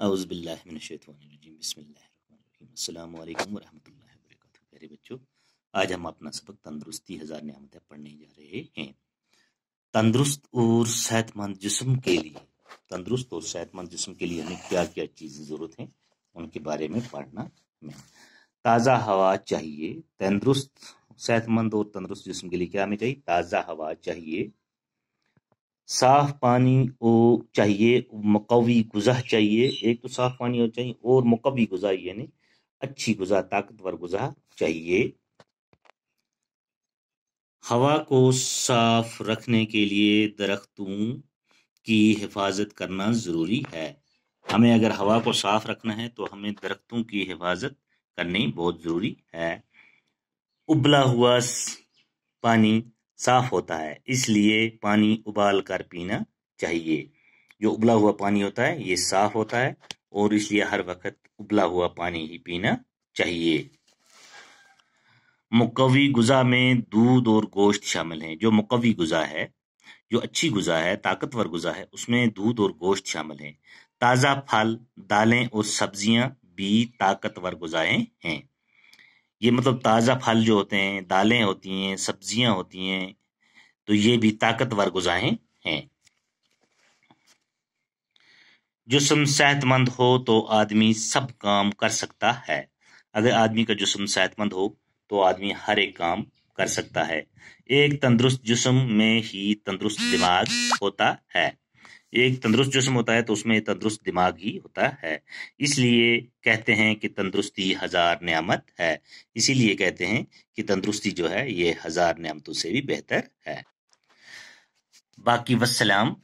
प्यारे बच्चों आज हम अपना सबक तंदरुस्ती हज़ार नियामतें पढ़ने जा रहे हैं तंदरुस्त और सेहतमंद जिसम के लिए तंदरुस्त और सेहतमंद जिसम के लिए हमें क्या क्या चीज़ें ज़रूरत हैं उनके बारे में पढ़ना हमें ताज़ा हवा चाहिए तंदरुस्त सेहतमंद और तंदरुस्त जिसम के लिए क्या हमें चाहिए ताज़ा हवा चाहिए साफ़ पानी ओ चाहिए, मकवी गुजा चाहिए। एक तो साफ़ पानी और चाहिए और मकवी गुजा यानी अच्छी गुजा ताकतवर गुजा चाहिए। हवा को साफ़ रखने के लिए दरख्तों की हिफ़ाज़त करना ज़रूरी है। हमें अगर हवा को साफ़ रखना है, तो हमें दरख्तों की हिफ़ाज़त करनी बहुत ज़रूरी है। उबला हुआ पानी साफ होता है इसलिए पानी उबाल कर पीना चाहिए जो उबला हुआ पानी होता है ये साफ होता है और इसलिए हर वक्त उबला हुआ पानी ही पीना चाहिए मुकवी गुज़ा में दूध और गोश्त शामिल हैं जो मुकवी गुज़ा है जो अच्छी गुज़ा है ताकतवर गुज़ा है उसमें दूध और गोश्त शामिल हैं ताज़ा फल दालें और सब्जियां भी ताकतवर गुज़ाएं हैं ये मतलब ताज़ा फल जो होते हैं दालें होती हैं सब्जियां होती हैं तो ये भी ताकतवर गुजाहें हैं जिसम सेहतमंद हो तो आदमी सब काम कर सकता है अगर आदमी का जिसम सेहतमंद हो तो आदमी हर एक काम कर सकता है एक तंदुरुस्त जिसम में ही तंदुरुस्त दिमाग होता है एक तंदुरुस्त जिसम होता है तो उसमें तंदुरुस्त दिमाग ही होता है इसलिए कहते हैं कि तंदुरुस्ती हजार नियामत है इसीलिए कहते हैं कि तंदुरुस्ती जो है ये हजार नियामतों से भी बेहतर है बाकी वसलाम